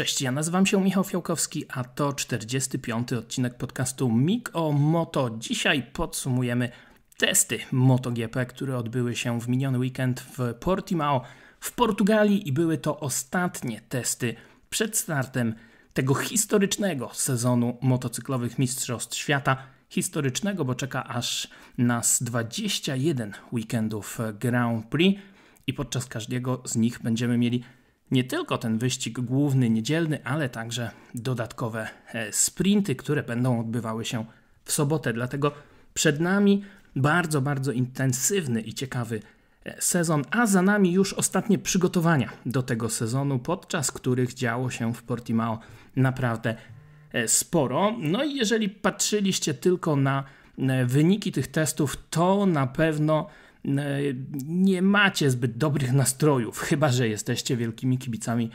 Cześć, ja nazywam się Michał Fiałkowski, a to 45. odcinek podcastu MIG o Moto. Dzisiaj podsumujemy testy MotoGP, które odbyły się w miniony weekend w Portimao w Portugalii i były to ostatnie testy przed startem tego historycznego sezonu motocyklowych Mistrzostw Świata. Historycznego, bo czeka aż nas 21 weekendów Grand Prix i podczas każdego z nich będziemy mieli nie tylko ten wyścig główny, niedzielny, ale także dodatkowe e, sprinty, które będą odbywały się w sobotę. Dlatego przed nami bardzo, bardzo intensywny i ciekawy e, sezon, a za nami już ostatnie przygotowania do tego sezonu, podczas których działo się w Portimao naprawdę e, sporo. No i jeżeli patrzyliście tylko na wyniki tych testów, to na pewno E, nie macie zbyt dobrych nastrojów, chyba że jesteście wielkimi kibicami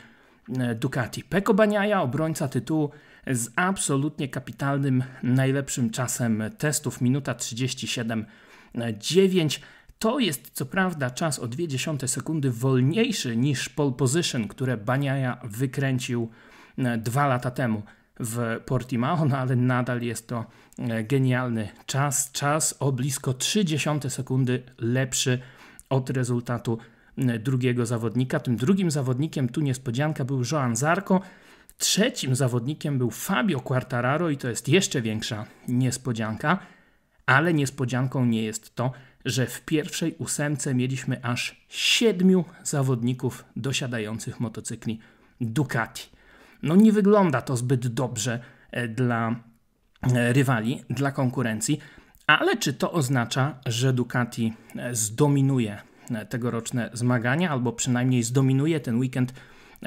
e, Ducati. Peko Baniaja, obrońca tytułu z absolutnie kapitalnym, najlepszym czasem testów, minuta 37,9. E, to jest co prawda czas o dziesiąte sekundy wolniejszy niż pole position, które Baniaja wykręcił dwa lata temu w Portimao, no ale nadal jest to e, genialny czas. Czas o blisko 30 sekundy lepszy od rezultatu e, drugiego zawodnika. Tym drugim zawodnikiem, tu niespodzianka, był Joan Zarco. Trzecim zawodnikiem był Fabio Quartararo i to jest jeszcze większa niespodzianka, ale niespodzianką nie jest to, że w pierwszej ósemce mieliśmy aż siedmiu zawodników dosiadających motocykli Ducati no nie wygląda to zbyt dobrze e, dla e, rywali, dla konkurencji. Ale czy to oznacza, że Ducati e, zdominuje tegoroczne zmagania, albo przynajmniej zdominuje ten weekend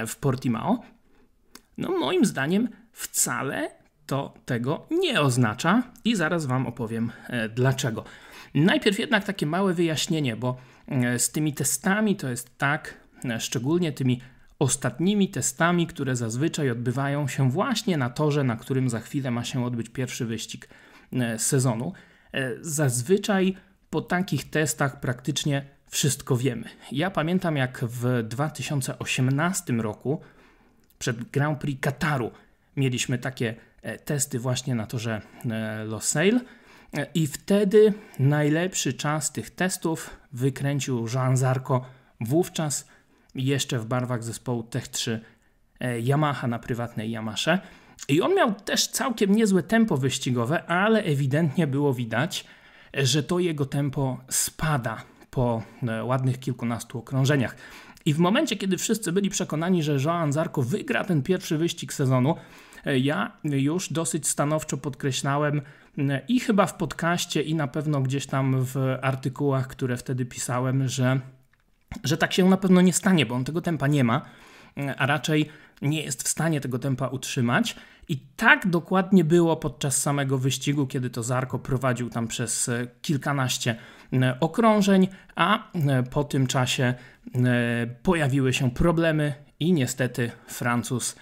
w Portimao? No, moim zdaniem wcale to tego nie oznacza i zaraz Wam opowiem dlaczego. Najpierw jednak takie małe wyjaśnienie, bo z tymi testami to jest tak, szczególnie tymi ostatnimi testami, które zazwyczaj odbywają się właśnie na torze, na którym za chwilę ma się odbyć pierwszy wyścig e, sezonu. E, zazwyczaj po takich testach praktycznie wszystko wiemy. Ja pamiętam, jak w 2018 roku przed Grand Prix Kataru mieliśmy takie e, testy właśnie na torze Losail. I wtedy najlepszy czas tych testów wykręcił Jean Zarco, wówczas jeszcze w barwach zespołu Tech 3 e, Yamaha na prywatnej Yamasze. I on miał też całkiem niezłe tempo wyścigowe, ale ewidentnie było widać, że to jego tempo spada po e, ładnych kilkunastu okrążeniach. I w momencie, kiedy wszyscy byli przekonani, że Joan Zarko wygra ten pierwszy wyścig sezonu, e, ja już dosyć stanowczo podkreślałem i chyba w podcaście, i na pewno gdzieś tam w artykułach, które wtedy pisałem, że że tak się na pewno nie stanie, bo on tego tempa nie ma, a raczej nie jest w stanie tego tempa utrzymać. I tak dokładnie było podczas samego wyścigu, kiedy to Zarko prowadził tam przez e, kilkanaście e, okrążeń, a e, po tym czasie pojawiły się problemy i niestety Francuz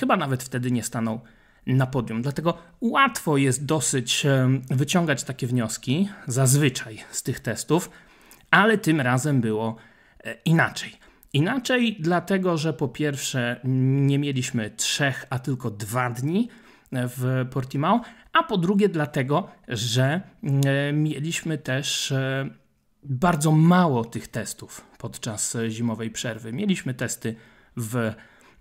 chyba nawet wtedy nie stanął na podium. Dlatego łatwo jest dosyć wyciągać takie wnioski zazwyczaj z tych testów ale tym razem było e, inaczej. Inaczej, dlatego że po pierwsze nie mieliśmy trzech, a tylko dwa dni e, w Portimao, a po drugie dlatego, że e, mieliśmy też bardzo mało tych testów podczas zimowej przerwy. Mieliśmy testy w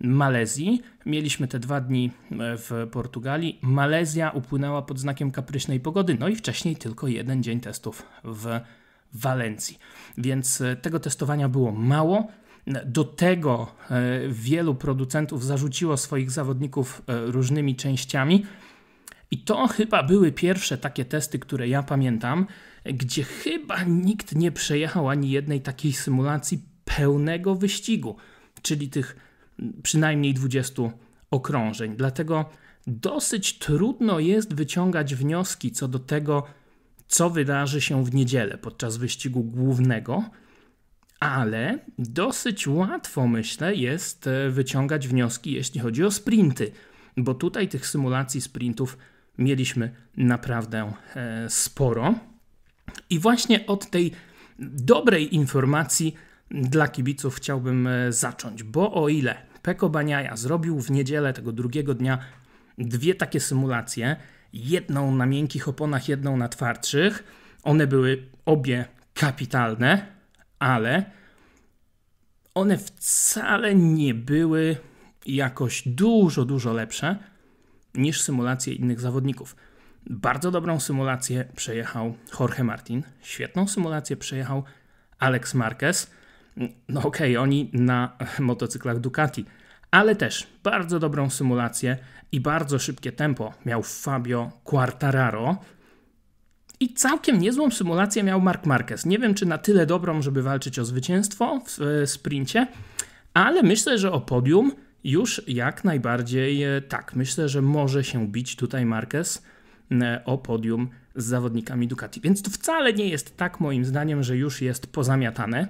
Malezji, mieliśmy te dwa dni w Portugalii. Malezja upłynęła pod znakiem kapryśnej pogody, no i wcześniej tylko jeden dzień testów w Portugalii Walencji. Więc e, tego testowania było mało. Do tego e, wielu producentów zarzuciło swoich zawodników e, różnymi częściami. I to chyba były pierwsze takie testy, które ja pamiętam, gdzie chyba nikt nie przejechał ani jednej takiej symulacji pełnego wyścigu, czyli tych przynajmniej 20 okrążeń. Dlatego dosyć trudno jest wyciągać wnioski co do tego, co wydarzy się w niedzielę podczas wyścigu głównego, ale dosyć łatwo, myślę, jest e, wyciągać wnioski, jeśli chodzi o sprinty, bo tutaj tych symulacji sprintów mieliśmy naprawdę e, sporo. I właśnie od tej dobrej informacji dla kibiców chciałbym e, zacząć, bo o ile Peko Baniaja zrobił w niedzielę tego drugiego dnia dwie takie symulacje, jedną na miękkich oponach, jedną na twardszych. One były obie kapitalne, ale one wcale nie były jakoś dużo, dużo lepsze niż symulacje innych zawodników. Bardzo dobrą symulację przejechał Jorge Martin, świetną symulację przejechał Alex Marquez. No okej, okay, oni na motocyklach Ducati ale też bardzo dobrą symulację i bardzo szybkie tempo miał Fabio Quartararo. I całkiem niezłą symulację miał Mark Marquez. Nie wiem, czy na tyle dobrą, żeby walczyć o zwycięstwo w e, sprincie, ale myślę, że o podium już jak najbardziej e, tak. Myślę, że może się bić tutaj Marquez e, o podium z zawodnikami Ducati. Więc to wcale nie jest tak, moim zdaniem, że już jest pozamiatane,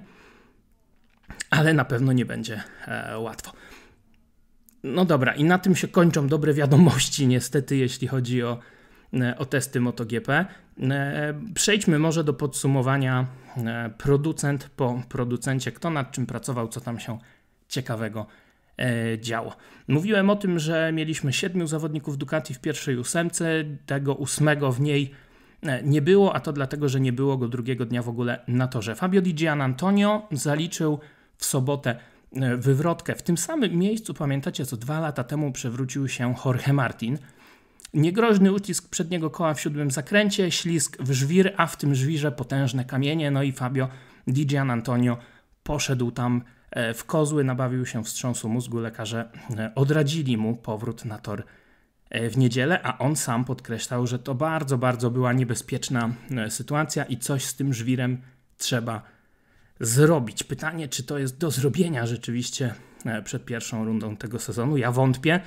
ale na pewno nie będzie łatwo. No dobra, i na tym się kończą dobre wiadomości, niestety, jeśli chodzi o, e, o testy MotoGP. E, przejdźmy może do podsumowania e, producent po producencie, kto nad czym pracował, co tam się ciekawego działo. Mówiłem o tym, że mieliśmy siedmiu zawodników Ducati w pierwszej ósemce, tego ósmego w niej nie było, a to dlatego, że nie było go drugiego dnia w ogóle na torze. Fabio Di Gian Antonio zaliczył w sobotę E, wywrotkę. W tym samym miejscu, pamiętacie, co dwa lata temu przewrócił się Jorge Martin. Niegroźny ucisk przedniego koła w siódmym zakręcie, ślisk w żwir, a w tym żwirze potężne kamienie. No i Fabio Di Gian Antonio poszedł tam e, w kozły, nabawił się wstrząsu mózgu. Lekarze e, odradzili mu powrót na tor w niedzielę, a on sam podkreślał, że to bardzo, bardzo była niebezpieczna sytuacja i coś z tym żwirem trzeba zrobić zrobić. Pytanie, czy to jest do zrobienia rzeczywiście e, przed pierwszą rundą tego sezonu. Ja wątpię.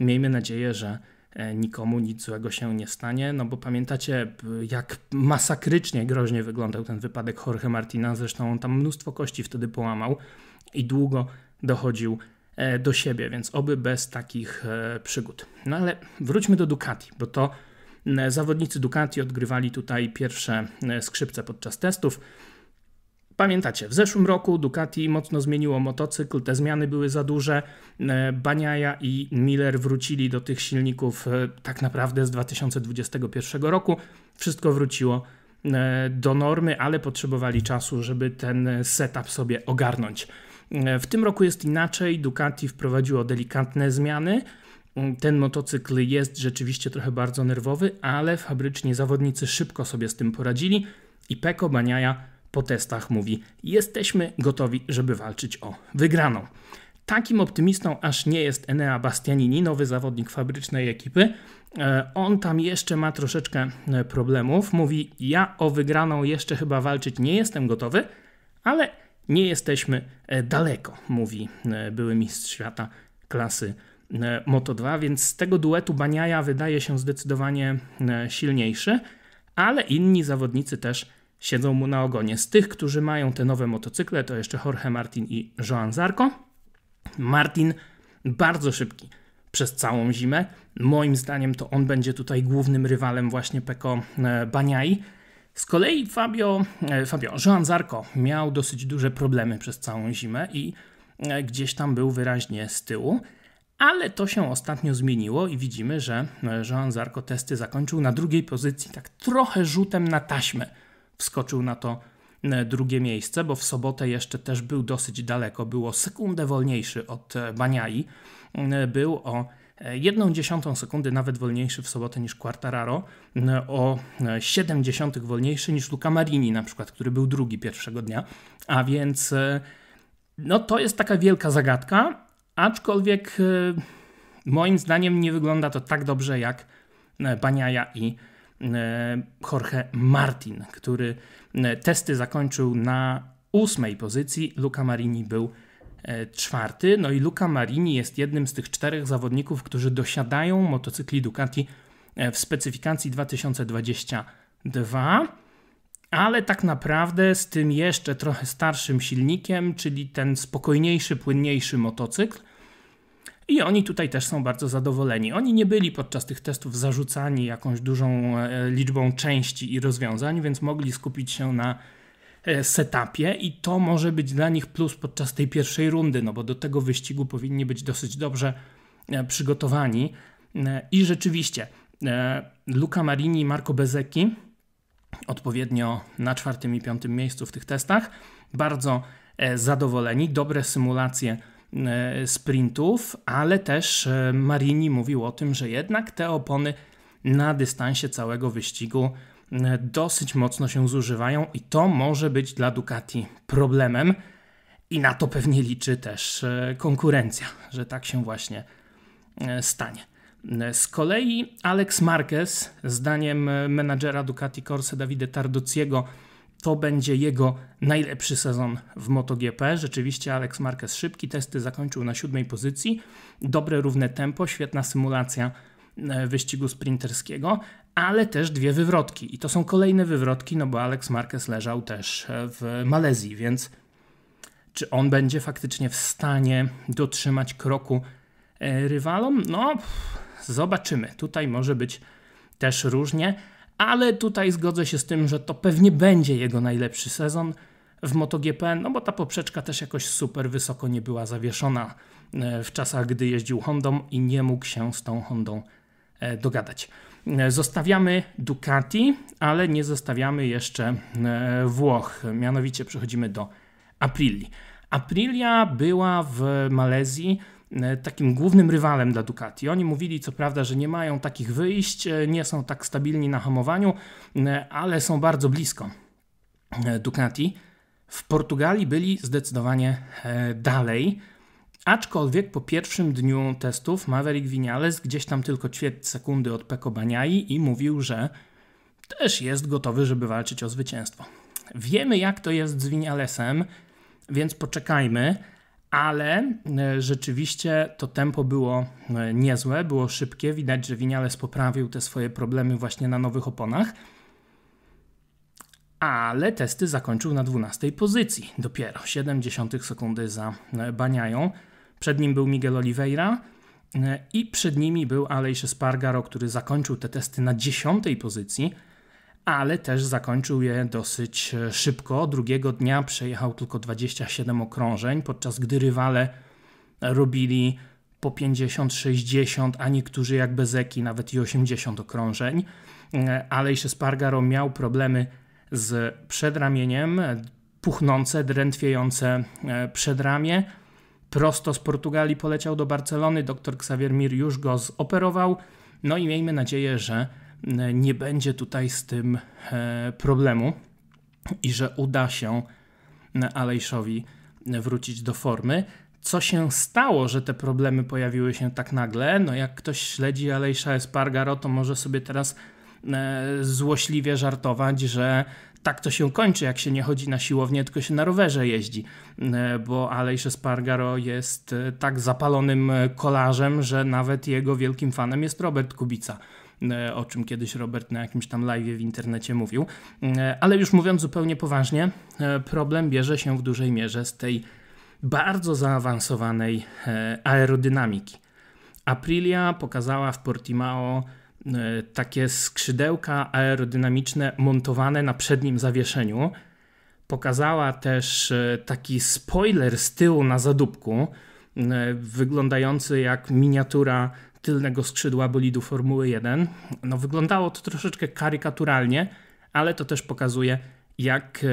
Miejmy nadzieję, że e, nikomu nic złego się nie stanie, no bo pamiętacie, jak masakrycznie groźnie wyglądał ten wypadek Jorge Martina, zresztą on tam mnóstwo kości wtedy połamał i długo dochodził e, do siebie, więc oby bez takich przygód. No ale wróćmy do Ducati, bo to zawodnicy Ducati odgrywali tutaj pierwsze skrzypce podczas testów. Pamiętacie, w zeszłym roku Ducati mocno zmieniło motocykl, te zmiany były za duże. E, Baniaja i Miller wrócili do tych silników e, tak naprawdę z 2021 roku. Wszystko wróciło e, do normy, ale potrzebowali czasu, żeby ten setup sobie ogarnąć. W tym roku jest inaczej. Ducati wprowadziło delikatne zmiany. Mm, ten motocykl jest rzeczywiście trochę bardzo nerwowy, ale fabrycznie zawodnicy szybko sobie z tym poradzili i Peko Baniaja po testach mówi: Jesteśmy gotowi, żeby walczyć o wygraną. Takim optymistą aż nie jest Enea Bastianini, nowy zawodnik fabrycznej ekipy. E, on tam jeszcze ma troszeczkę e, problemów. Mówi: Ja o wygraną jeszcze chyba walczyć nie jestem gotowy, ale nie jesteśmy e, daleko, mówi były mistrz świata klasy Moto 2, więc z tego duetu Baniaja wydaje się zdecydowanie silniejszy, ale inni zawodnicy też siedzą mu na ogonie. Z tych, którzy mają te nowe motocykle, to jeszcze Jorge Martin i Joan Zarco. Martin bardzo szybki przez całą zimę. Moim zdaniem to on będzie tutaj głównym rywalem właśnie Peko e, Baniai. Z kolei Fabio, e, Fabio Joan Zarco miał dosyć duże problemy przez całą zimę i e, gdzieś tam był wyraźnie z tyłu. Ale to się ostatnio zmieniło i widzimy, że Joan Zarco testy zakończył na drugiej pozycji, tak trochę rzutem na taśmę wskoczył na to e, drugie miejsce, bo w sobotę jeszcze też był dosyć daleko, było sekundę wolniejszy od e, Baniai, e, był o jedną dziesiątą sekundy nawet wolniejszy w sobotę niż Quartararo, o 70 wolniejszy niż Luca Marini na przykład, który był drugi pierwszego dnia, a więc no to jest taka wielka zagadka, aczkolwiek moim zdaniem nie wygląda to tak dobrze jak Baniaja i E, Jorge Martin, który e, testy zakończył na ósmej pozycji, Luca Marini był e, czwarty. No i Luca Marini jest jednym z tych czterech zawodników, którzy dosiadają motocykli Ducati w specyfikacji 2022, ale tak naprawdę z tym jeszcze trochę starszym silnikiem, czyli ten spokojniejszy, płynniejszy motocykl – i oni tutaj też są bardzo zadowoleni. Oni nie byli podczas tych testów zarzucani jakąś dużą e, liczbą części i rozwiązań, więc mogli skupić się na e, setupie i to może być dla nich plus podczas tej pierwszej rundy, no bo do tego wyścigu powinni być dosyć dobrze e, przygotowani. I rzeczywiście Luca Marini i Marco Bezeki odpowiednio na czwartym i piątym miejscu w tych testach, bardzo zadowoleni, dobre symulacje E, sprintów, ale też e, Marini mówił o tym, że jednak te opony na dystansie całego wyścigu e, dosyć mocno się zużywają i to może być dla Ducati problemem. I na to pewnie liczy też konkurencja, że tak się właśnie stanie. Z kolei Alex Marquez, zdaniem menadżera Ducati Corse Davide Tarduciego, to będzie jego najlepszy sezon w MotoGP. Rzeczywiście Alex Marquez szybki, testy zakończył na siódmej pozycji. Dobre, równe tempo, świetna symulacja e, wyścigu sprinterskiego, ale też dwie wywrotki. I to są kolejne wywrotki, no bo Alex Marquez leżał też e, w Malezji, więc czy on będzie faktycznie w stanie dotrzymać kroku e, rywalom? No, zobaczymy. Tutaj może być też różnie ale tutaj zgodzę się z tym, że to pewnie będzie jego najlepszy sezon w MotoGP, no bo ta poprzeczka też jakoś super wysoko nie była zawieszona e, w czasach, gdy jeździł Hondą i nie mógł się z tą Hondą e, dogadać. E, zostawiamy Ducati, ale nie zostawiamy jeszcze Włoch. Mianowicie przechodzimy do Aprilii. Aprilia była w Malezji E, takim głównym rywalem dla Ducati. Oni mówili co prawda, że nie mają takich wyjść, e, nie są tak stabilni na hamowaniu, e, ale są bardzo blisko Ducati. W Portugalii byli zdecydowanie dalej. Aczkolwiek po pierwszym dniu testów Maverick Vinales gdzieś tam tylko ćwierć sekundy od Peko Baniai i mówił, że też jest gotowy, żeby walczyć o zwycięstwo. Wiemy jak to jest z Vinalesem, więc poczekajmy ale e, rzeczywiście to tempo było e, niezłe, było szybkie. Widać, że Winiales poprawił te swoje problemy właśnie na nowych oponach. Ale testy zakończył na 12 pozycji dopiero, 0,7 sekundy za e, Baniają. Przed nim był Miguel Oliveira i przed nimi był Aleix Spargaro, który zakończył te testy na 10 pozycji ale też zakończył je dosyć e, szybko. Drugiego dnia przejechał tylko 27 okrążeń, podczas gdy rywale robili po 50, 60, a niektórzy jak Bezeki nawet i 80 okrążeń. E, Alejszy Spargaro miał problemy z przedramieniem, e, puchnące, drętwiejące przedramię. Prosto z Portugalii poleciał do Barcelony, doktor Xavier Mir już go zoperował. No i miejmy nadzieję, że nie będzie tutaj z tym e, problemu i że uda się e, Alejszowi wrócić do formy. Co się stało, że te problemy pojawiły się tak nagle? No jak ktoś śledzi Alejsza Espargaro, to może sobie teraz e, złośliwie żartować, że tak to się kończy, jak się nie chodzi na siłownię, tylko się na rowerze jeździ, bo Alejsz Spargaro jest tak zapalonym kolarzem, że nawet jego wielkim fanem jest Robert Kubica. E, o czym kiedyś Robert na jakimś tam live w internecie mówił. E, ale już mówiąc zupełnie poważnie, e, problem bierze się w dużej mierze z tej bardzo zaawansowanej aerodynamiki. Aprilia pokazała w Portimao takie skrzydełka aerodynamiczne montowane na przednim zawieszeniu. Pokazała też taki spoiler z tyłu na zadupku, wyglądający jak miniatura tylnego skrzydła bolidu Formuły 1. No, wyglądało to troszeczkę karykaturalnie, ale to też pokazuje, jak e,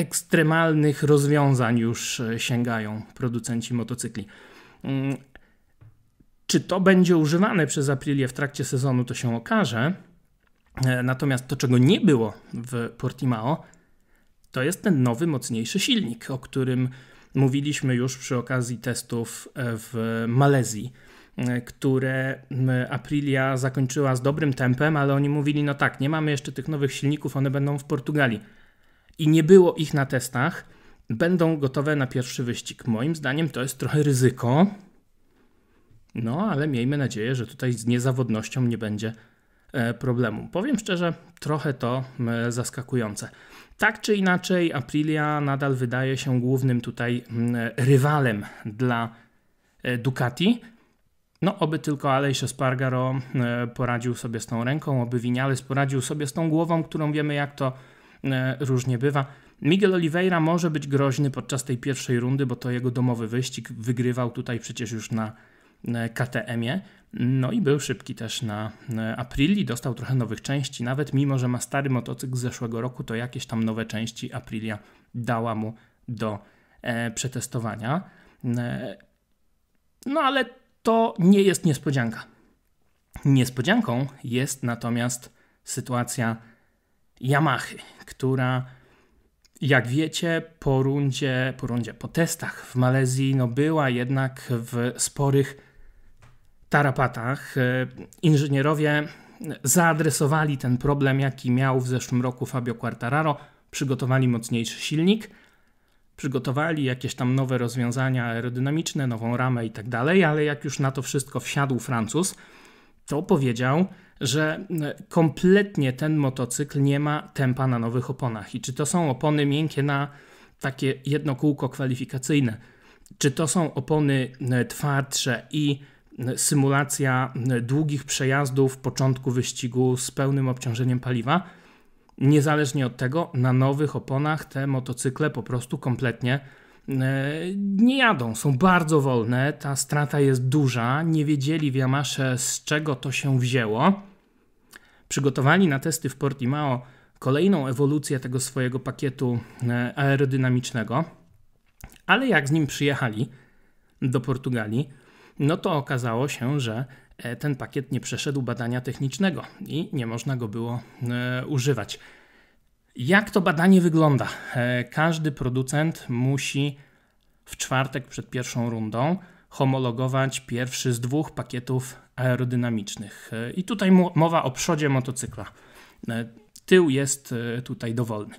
ekstremalnych rozwiązań już e, sięgają producenci motocykli. Mm, czy to będzie używane przez Aprilię w trakcie sezonu, to się okaże. E, natomiast to, czego nie było w Portimao, to jest ten nowy, mocniejszy silnik, o którym mówiliśmy już przy okazji testów w Malezji. E, które Aprilia zakończyła z dobrym tempem, ale oni mówili, no tak, nie mamy jeszcze tych nowych silników, one będą w Portugalii. I nie było ich na testach, będą gotowe na pierwszy wyścig. Moim zdaniem to jest trochę ryzyko, no ale miejmy nadzieję, że tutaj z niezawodnością nie będzie e, problemu. Powiem szczerze, trochę to zaskakujące. Tak czy inaczej, Aprilia nadal wydaje się głównym tutaj rywalem dla e, Ducati. No, oby tylko Alejsze Spargaro e, poradził sobie z tą ręką, oby Winiales poradził sobie z tą głową, którą wiemy jak to e, różnie bywa. Miguel Oliveira może być groźny podczas tej pierwszej rundy, bo to jego domowy wyścig wygrywał tutaj przecież już na e, KTM-ie. No i był szybki też na Aprili, dostał trochę nowych części, nawet mimo, że ma stary motocykl z zeszłego roku, to jakieś tam nowe części Aprilia dała mu do przetestowania. No ale to nie jest niespodzianka. Niespodzianką jest natomiast sytuacja Yamahy, która jak wiecie, po rundzie, po rundzie, po testach w Malezji, no była jednak w sporych tarapatach. E, inżynierowie zaadresowali ten problem, jaki miał w zeszłym roku Fabio Quartararo, przygotowali mocniejszy silnik, przygotowali jakieś tam nowe rozwiązania aerodynamiczne, nową ramę i tak dalej, ale jak już na to wszystko wsiadł Francuz, to powiedział, że e, kompletnie ten motocykl nie ma tempa na nowych oponach. I czy to są opony miękkie na takie jedno kółko kwalifikacyjne, czy to są opony e, twardsze i e, symulacja długich przejazdów w początku wyścigu z pełnym obciążeniem paliwa, niezależnie od tego, na nowych oponach te motocykle po prostu kompletnie e, nie jadą, są bardzo wolne, ta strata jest duża, nie wiedzieli w Yamasze z czego to się wzięło. Przygotowali na testy w Portimao kolejną ewolucję tego swojego pakietu e, aerodynamicznego, ale jak z nim przyjechali do Portugalii, no to okazało się, że E, ten pakiet nie przeszedł badania technicznego i nie można go było e, używać. Jak to badanie wygląda? E, każdy producent musi w czwartek przed pierwszą rundą homologować pierwszy z dwóch pakietów aerodynamicznych. I tutaj mowa o przodzie motocykla. Tył jest tutaj dowolny.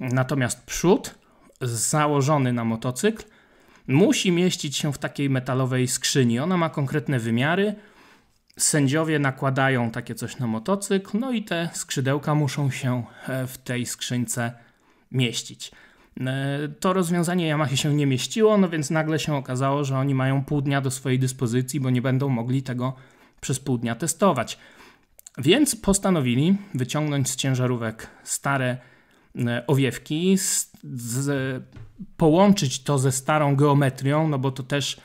Natomiast przód założony na motocykl musi mieścić się w takiej metalowej skrzyni. Ona ma konkretne wymiary sędziowie nakładają takie coś na motocykl, no i te skrzydełka muszą się e, w tej skrzynce mieścić. E, to rozwiązanie Yamaha się nie mieściło, no więc nagle się okazało, że oni mają pół dnia do swojej dyspozycji, bo nie będą mogli tego przez pół dnia testować. Więc postanowili wyciągnąć z ciężarówek stare e, owiewki, z, z, połączyć to ze starą geometrią, no bo to też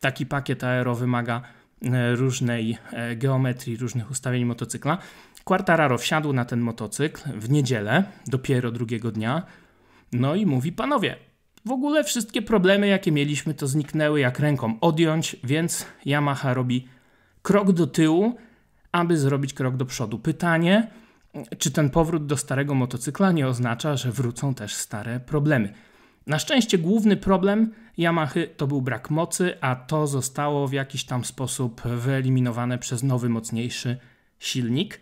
taki pakiet aero wymaga E, różnej e, geometrii, różnych ustawień motocykla. Quartararo wsiadł na ten motocykl w niedzielę, dopiero drugiego dnia, no i mówi, panowie, w ogóle wszystkie problemy, jakie mieliśmy, to zniknęły jak ręką odjąć, więc Yamaha robi krok do tyłu, aby zrobić krok do przodu. Pytanie, czy ten powrót do starego motocykla nie oznacza, że wrócą też stare problemy? Na szczęście główny problem Yamaha to był brak mocy, a to zostało w jakiś tam sposób wyeliminowane przez nowy, mocniejszy silnik.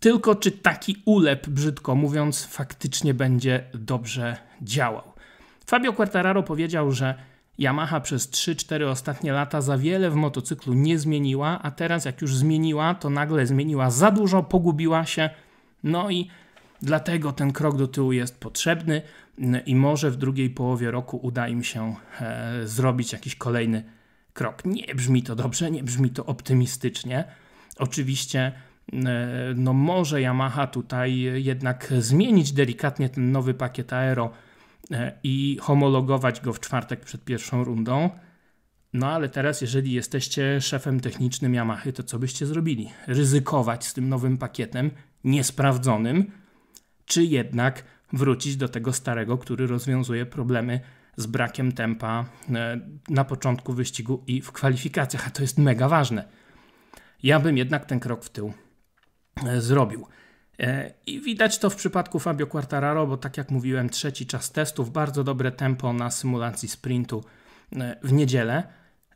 Tylko czy taki ulep, brzydko mówiąc, faktycznie będzie dobrze działał? Fabio Quartararo powiedział, że Yamaha przez 3-4 ostatnie lata za wiele w motocyklu nie zmieniła, a teraz jak już zmieniła, to nagle zmieniła za dużo, pogubiła się. No i dlatego ten krok do tyłu jest potrzebny i może w drugiej połowie roku uda im się e, zrobić jakiś kolejny krok. Nie brzmi to dobrze, nie brzmi to optymistycznie. Oczywiście, e, no może Yamaha tutaj jednak zmienić delikatnie ten nowy pakiet aero e, i homologować go w czwartek przed pierwszą rundą. No ale teraz, jeżeli jesteście szefem technicznym Yamahy, to co byście zrobili? Ryzykować z tym nowym pakietem niesprawdzonym, czy jednak wrócić do tego starego, który rozwiązuje problemy z brakiem tempa e, na początku wyścigu i w kwalifikacjach, a to jest mega ważne. Ja bym jednak ten krok w tył e, zrobił. E, I widać to w przypadku Fabio Quartararo, bo tak jak mówiłem, trzeci czas testów, bardzo dobre tempo na symulacji sprintu w niedzielę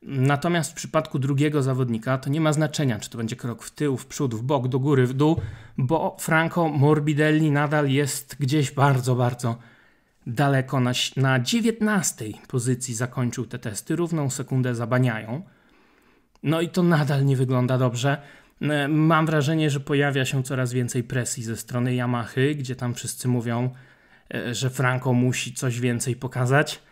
Natomiast w przypadku drugiego zawodnika to nie ma znaczenia, czy to będzie krok w tył, w przód, w bok, do góry, w dół, bo Franco Morbidelli nadal jest gdzieś bardzo, bardzo daleko. Na, na 19 pozycji zakończył te testy, równą sekundę zabaniają. No i to nadal nie wygląda dobrze. E, mam wrażenie, że pojawia się coraz więcej presji ze strony Yamahy, gdzie tam wszyscy mówią, e, że Franco musi coś więcej pokazać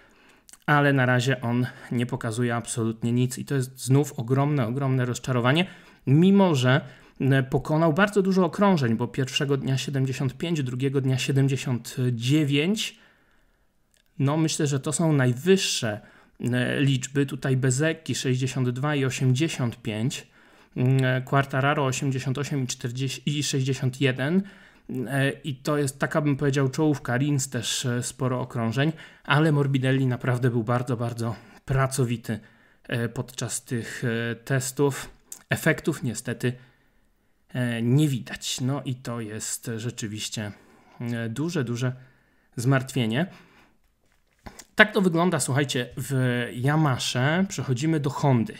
ale na razie on nie pokazuje absolutnie nic i to jest znów ogromne, ogromne rozczarowanie, mimo że e, pokonał bardzo dużo okrążeń, bo pierwszego dnia 75, drugiego dnia 79. No myślę, że to są najwyższe e, liczby, tutaj Bezeki 62 i 85, mm, Quartararo 88 i, 40, i 61, E, i to jest taka bym powiedział czołówka, Rins też e, sporo okrążeń, ale Morbidelli naprawdę był bardzo, bardzo pracowity e, podczas tych testów. Efektów niestety nie widać. No i to jest rzeczywiście duże, duże zmartwienie. Tak to wygląda, słuchajcie, w Yamasze przechodzimy do Hondy.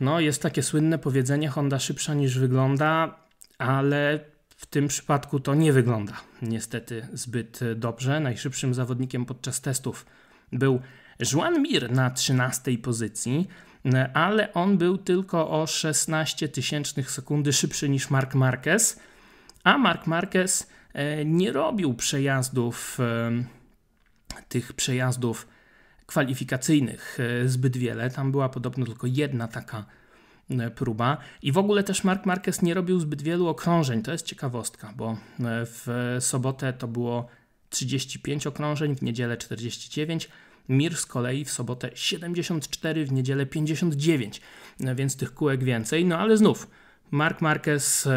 No, jest takie słynne powiedzenie: Honda szybsza niż wygląda, ale w tym przypadku to nie wygląda niestety zbyt dobrze. Najszybszym zawodnikiem podczas testów był Juan Mir na 13 pozycji, ale on był tylko o 16 tysięcznych sekundy szybszy niż Mark Marquez, a Mark Marquez e, nie robił przejazdów, e, tych przejazdów kwalifikacyjnych e, zbyt wiele. Tam była podobno tylko jedna taka E, próba. I w ogóle też Mark Marquez nie robił zbyt wielu okrążeń, to jest ciekawostka, bo e, w sobotę to było 35 okrążeń, w niedzielę 49. Mir z kolei w sobotę 74, w niedzielę 59, e, więc tych kółek więcej. No ale znów, Mark Marquez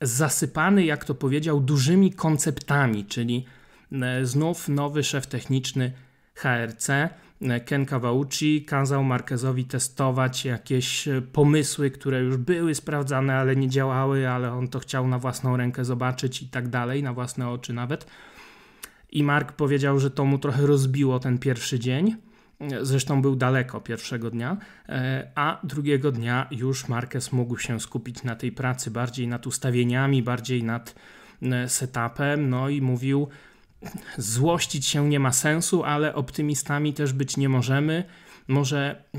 zasypany, jak to powiedział, dużymi konceptami, czyli znów nowy szef techniczny HRC. E, Ken Kawauchi kazał Marquezowi testować jakieś e, pomysły, które już były sprawdzane, ale nie działały, ale on to chciał na własną rękę zobaczyć i tak dalej, na własne oczy nawet. I Mark powiedział, że to mu trochę rozbiło ten pierwszy dzień. Zresztą był daleko pierwszego dnia, e, a drugiego dnia już Marquez mógł się skupić na tej pracy, bardziej nad ustawieniami, bardziej nad setupem. No i mówił, złościć się nie ma sensu, ale optymistami też być nie możemy. Może e,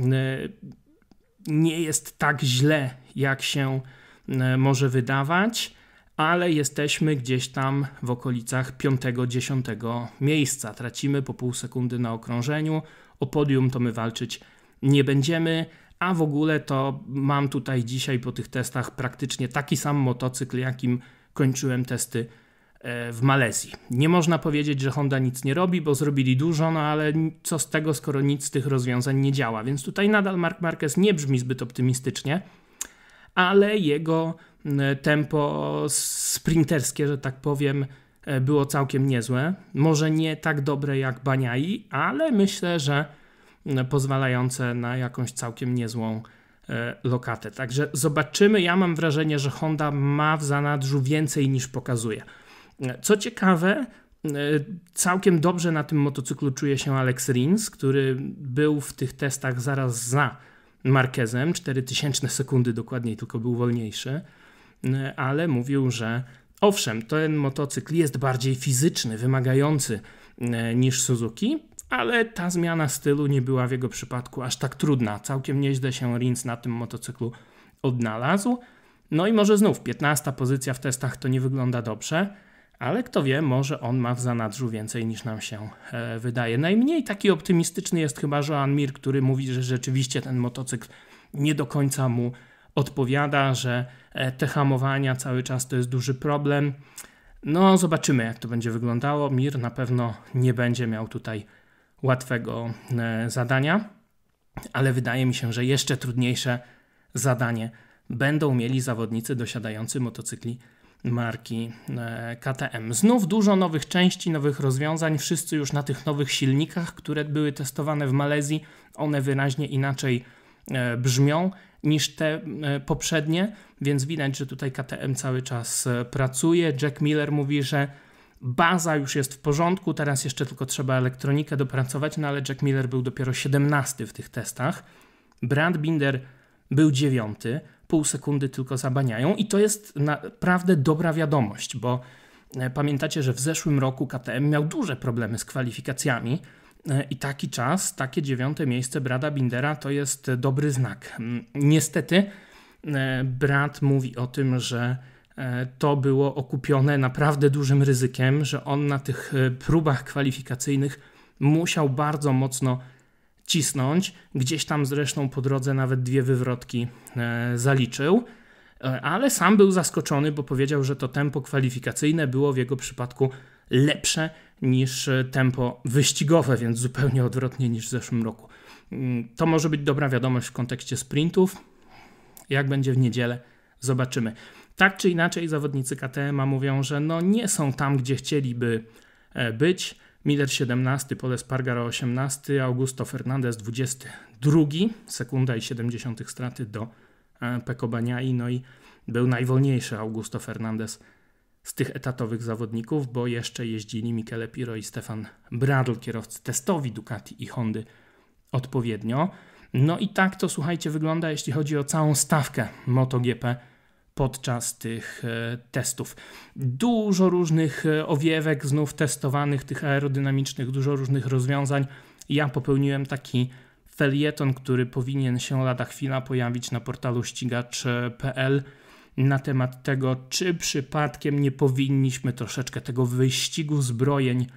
nie jest tak źle, jak się e, może wydawać, ale jesteśmy gdzieś tam w okolicach 5-10 miejsca. Tracimy po pół sekundy na okrążeniu. O podium to my walczyć nie będziemy. A w ogóle to mam tutaj dzisiaj po tych testach praktycznie taki sam motocykl, jakim kończyłem testy E, w Malezji. Nie można powiedzieć, że Honda nic nie robi, bo zrobili dużo, no ale co z tego, skoro nic z tych rozwiązań nie działa. Więc tutaj nadal Mark Marquez nie brzmi zbyt optymistycznie, ale jego tempo sprinterskie, że tak powiem, e, było całkiem niezłe. Może nie tak dobre jak Baniai, ale myślę, że pozwalające na jakąś całkiem niezłą e, lokatę. Także zobaczymy. Ja mam wrażenie, że Honda ma w zanadrzu więcej niż pokazuje. Co ciekawe, e, Całkiem dobrze na tym motocyklu czuje się Alex Rins, który był w tych testach zaraz za Marquezem, 4000 sekundy dokładniej, tylko był wolniejszy, e, ale mówił, że owszem, ten motocykl jest bardziej fizyczny, wymagający e, niż Suzuki, ale ta zmiana stylu nie była w jego przypadku aż tak trudna. Całkiem nieźle się Rins na tym motocyklu odnalazł. No i może znów 15 pozycja w testach to nie wygląda dobrze ale kto wie, może on ma w zanadrzu więcej niż nam się e, wydaje. Najmniej taki optymistyczny jest chyba Joan Mir, który mówi, że rzeczywiście ten motocykl nie do końca mu odpowiada, że e, te hamowania cały czas to jest duży problem. No, zobaczymy, jak to będzie wyglądało. Mir na pewno nie będzie miał tutaj łatwego e, zadania, ale wydaje mi się, że jeszcze trudniejsze zadanie będą mieli zawodnicy dosiadający motocykli marki e, KTM. Znów dużo nowych części, nowych rozwiązań, wszyscy już na tych nowych silnikach, które były testowane w Malezji, one wyraźnie inaczej e, brzmią niż te e, poprzednie, więc widać, że tutaj KTM cały czas pracuje. Jack Miller mówi, że baza już jest w porządku, teraz jeszcze tylko trzeba elektronikę dopracować, no ale Jack Miller był dopiero 17 w tych testach. Brad Binder był dziewiąty, pół sekundy tylko zabaniają i to jest naprawdę dobra wiadomość, bo e, pamiętacie, że w zeszłym roku KTM miał duże problemy z kwalifikacjami e, i taki czas, takie dziewiąte miejsce Brada Bindera to jest dobry znak. Niestety e, Brad mówi o tym, że to było okupione naprawdę dużym ryzykiem, że on na tych próbach kwalifikacyjnych musiał bardzo mocno cisnąć. Gdzieś tam zresztą po drodze nawet dwie wywrotki e, zaliczył, e, ale sam był zaskoczony, bo powiedział, że to tempo kwalifikacyjne było w jego przypadku lepsze niż e, tempo wyścigowe, więc zupełnie odwrotnie niż w zeszłym roku. Mm, to może być dobra wiadomość w kontekście sprintów. Jak będzie w niedzielę, zobaczymy. Tak czy inaczej, zawodnicy KTM mówią, że no nie są tam, gdzie chcieliby być. Miller 17, Pole Spargaro 18, Augusto Fernandez 22, sekunda i 70 straty do e, Peko Baniai, no i był najwolniejszy Augusto Fernandez z tych etatowych zawodników, bo jeszcze jeździli Michele Piro i Stefan Bradl, kierowcy testowi Ducati i Hondy odpowiednio. No i tak to słuchajcie wygląda, jeśli chodzi o całą stawkę MotoGP podczas tych e, testów. Dużo różnych e, owiewek, znów testowanych, tych aerodynamicznych, dużo różnych rozwiązań. Ja popełniłem taki felieton, który powinien się lada chwila pojawić na portalu ścigacz.pl na temat tego, czy przypadkiem nie powinniśmy troszeczkę tego wyścigu zbrojeń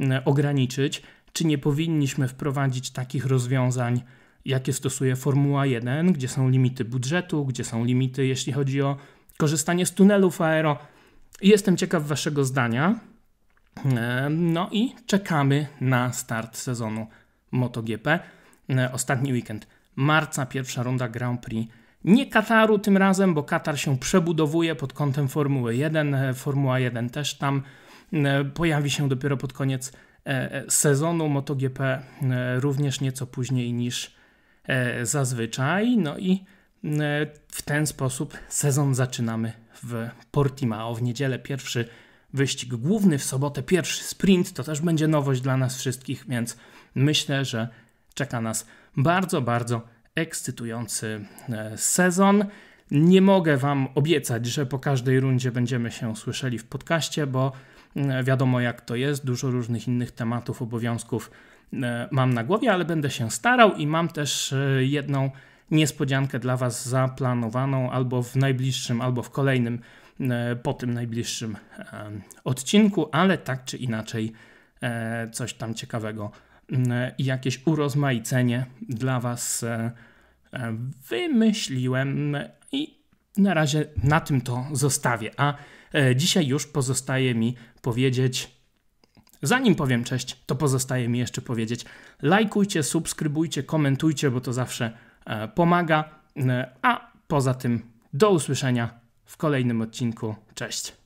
e, ograniczyć, czy nie powinniśmy wprowadzić takich rozwiązań, jakie stosuje Formuła 1, gdzie są limity budżetu, gdzie są limity, jeśli chodzi o korzystanie z tunelów aero. Jestem ciekaw Waszego zdania. E, no i czekamy na start sezonu MotoGP. E, ostatni weekend marca, pierwsza runda Grand Prix. Nie Kataru tym razem, bo Katar się przebudowuje pod kątem Formuły 1. E, Formuła 1 też tam pojawi się dopiero pod koniec sezonu MotoGP, również nieco później niż E, zazwyczaj. No i e, w ten sposób sezon zaczynamy w Portimao w niedzielę pierwszy wyścig główny, w sobotę pierwszy sprint. To też będzie nowość dla nas wszystkich, więc myślę, że czeka nas bardzo, bardzo ekscytujący e, sezon. Nie mogę Wam obiecać, że po każdej rundzie będziemy się słyszeli w podcaście, bo mm, wiadomo jak to jest, dużo różnych innych tematów, obowiązków E, mam na głowie, ale będę się starał i mam też e, jedną niespodziankę dla Was zaplanowaną albo w najbliższym, albo w kolejnym, e, po tym najbliższym odcinku, ale tak czy inaczej coś tam ciekawego i jakieś urozmaicenie dla Was wymyśliłem i na razie na tym to zostawię. A dzisiaj już pozostaje mi powiedzieć Zanim powiem cześć, to pozostaje mi jeszcze powiedzieć: lajkujcie, subskrybujcie, komentujcie, bo to zawsze e, pomaga. E, a poza tym, do usłyszenia w kolejnym odcinku. Cześć.